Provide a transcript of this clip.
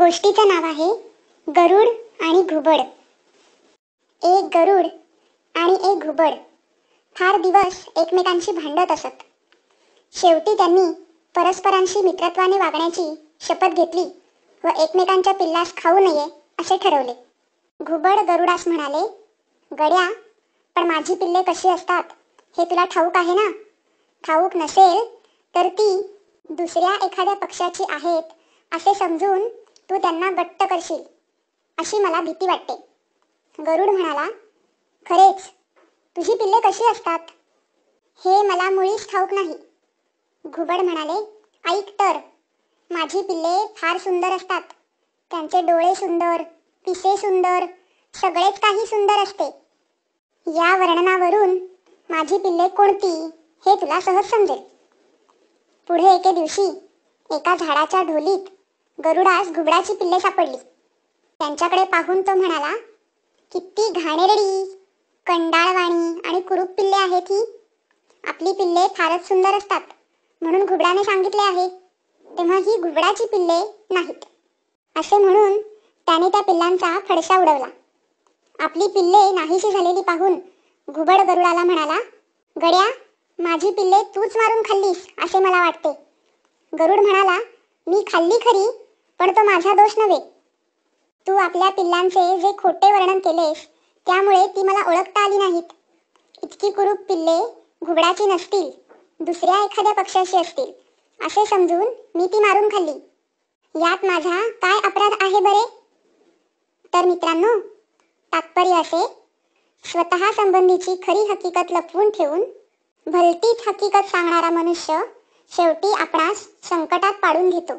गोष्टीचं नाव आहे गरुड आणि घुबड एक गरुड आणि एक घुबड फार दिवस एकमेकांशी भांडत असत शेवटी त्यांनी परस्परांशी मित्रत्वाने वागण्याची शपथ घेतली व एकमेकांच्या पिल्लास खाऊ नये असे ठरवले घुबड गरुडास म्हणाले गड्या पण माझी पिल्ले कशी असतात हे तुला ठाऊक आहे ना ठाऊक नसेल तर ती दुसऱ्या एखाद्या पक्षाची आहेत असे समजून तू त्यांना गट्ट करशील अशी मला भीती वाटते गरुड म्हणाला खरेच तुझी पिल्ले कशी असतात हे मला मुळीच ठाऊक नाही घुबड म्हणाले ऐक तर माझी पिल्ले फार सुंदर असतात त्यांचे डोळे सुंदर पिसे सुंदर सगळेच काही सुंदर असते या वर्णनावरून माझी पिल्ले कोणती हे तुला सहज समजेल पुढे एके दिवशी एका झाडाच्या ढोलीत गरुडास घुबडाची पिल्ले सापडली त्यांच्याकडे पाहून तो म्हणाला किती घाणेरडी कंडाळवाणी आणि कुरूप पिल्ले आहेत ही आपली पिल्ले फारच सुंदर असतात म्हणून घुबडाने सांगितले आहे तेव्हा ही घुबडाची पिल्ले नाहीत असे म्हणून त्याने त्या पिल्लांचा फडशा उडवला आपली पिल्ले नाहीशी झालेली पाहून घुबड गरुडाला म्हणाला गड्या माझी पिल्ले तूच मारून खाल्लीस असे मला वाटते गरुड म्हणाला मी खाल्ली खरी पण तो माझा दोष नव्हे तू आपल्या पिल्लांचे जे खोटे वर्णन केलेस त्यामुळे ती मला ओळखता आली नाहीत इतकी कुरूप पिल्ले घुबडाची नसतील दुसऱ्या एखाद्या पक्षाशी असतील असे समजून मी ती मारून खाल्ली यात माझा काय अपराध आहे बरे तर मित्रांनो तात्पर्य असे स्वतः संबंधीची खरी हकीकत लपवून ठेवून भलतीच हकीकत सांगणारा मनुष्य शेवटी आपणास संकटात पाडून घेतो